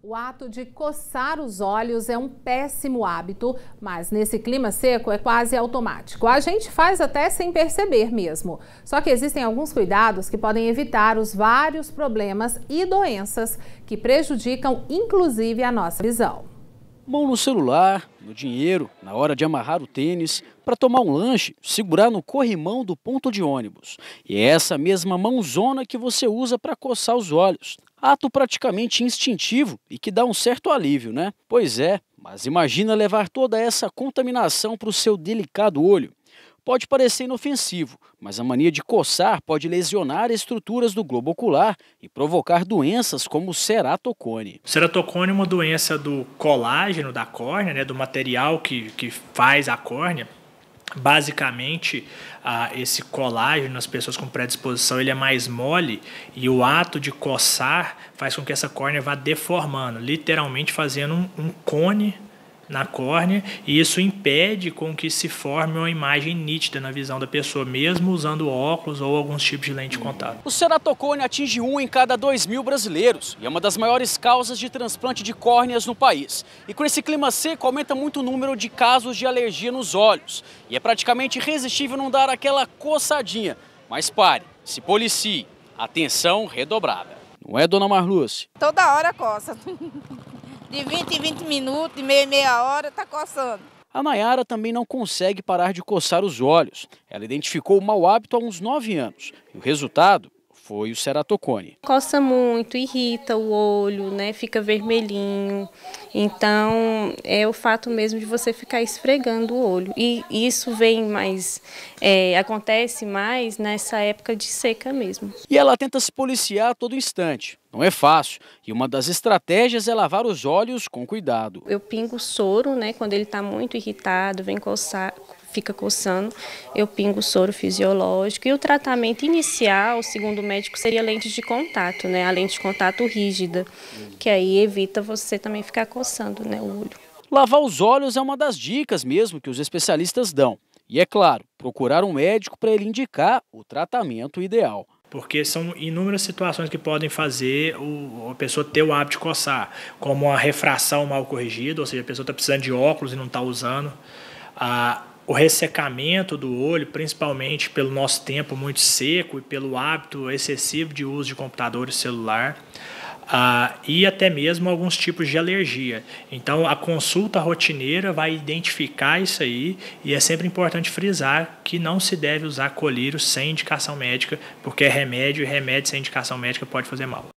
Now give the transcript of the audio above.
O ato de coçar os olhos é um péssimo hábito, mas nesse clima seco é quase automático. A gente faz até sem perceber mesmo. Só que existem alguns cuidados que podem evitar os vários problemas e doenças que prejudicam inclusive a nossa visão. Mão no celular, no dinheiro, na hora de amarrar o tênis, para tomar um lanche, segurar no corrimão do ponto de ônibus. E é essa mesma mãozona que você usa para coçar os olhos. Ato praticamente instintivo e que dá um certo alívio, né? Pois é, mas imagina levar toda essa contaminação para o seu delicado olho. Pode parecer inofensivo, mas a mania de coçar pode lesionar estruturas do globo ocular e provocar doenças como o ceratocone. O ceratocone é uma doença do colágeno da córnea, né, do material que, que faz a córnea basicamente esse colágeno nas pessoas com predisposição ele é mais mole e o ato de coçar faz com que essa córnea vá deformando, literalmente fazendo um cone na córnea e isso impede com que se forme uma imagem nítida na visão da pessoa, mesmo usando óculos ou alguns tipos de lente de contato. O ceratocone atinge um em cada dois mil brasileiros e é uma das maiores causas de transplante de córneas no país. E com esse clima seco aumenta muito o número de casos de alergia nos olhos e é praticamente irresistível não dar aquela coçadinha. Mas pare, se policie, atenção redobrada. Não é, dona Marluce? Toda hora coça. de 20 em 20 minutos, de meia em meia hora, está coçando. A Nayara também não consegue parar de coçar os olhos. Ela identificou o mau hábito há uns 9 anos. E o resultado foi o ceratocone. Coça muito, irrita o olho, né? Fica vermelhinho. Então é o fato mesmo de você ficar esfregando o olho. E isso vem mais, é, acontece mais nessa época de seca mesmo. E ela tenta se policiar a todo instante. Não é fácil, e uma das estratégias é lavar os olhos com cuidado. Eu pingo soro, né, quando ele está muito irritado, vem coçar, fica coçando, eu pingo soro fisiológico. E o tratamento inicial, segundo o médico, seria lente de contato, né? A lente de contato rígida, que aí evita você também ficar coçando né, o olho. Lavar os olhos é uma das dicas mesmo que os especialistas dão. E é claro, procurar um médico para ele indicar o tratamento ideal porque são inúmeras situações que podem fazer o, a pessoa ter o hábito de coçar, como a refração mal corrigida, ou seja, a pessoa está precisando de óculos e não está usando, a, ah, o ressecamento do olho, principalmente pelo nosso tempo muito seco e pelo hábito excessivo de uso de computador e celular. Ah, e até mesmo alguns tipos de alergia. Então, a consulta rotineira vai identificar isso aí, e é sempre importante frisar que não se deve usar colírio sem indicação médica, porque é remédio e remédio sem indicação médica pode fazer mal.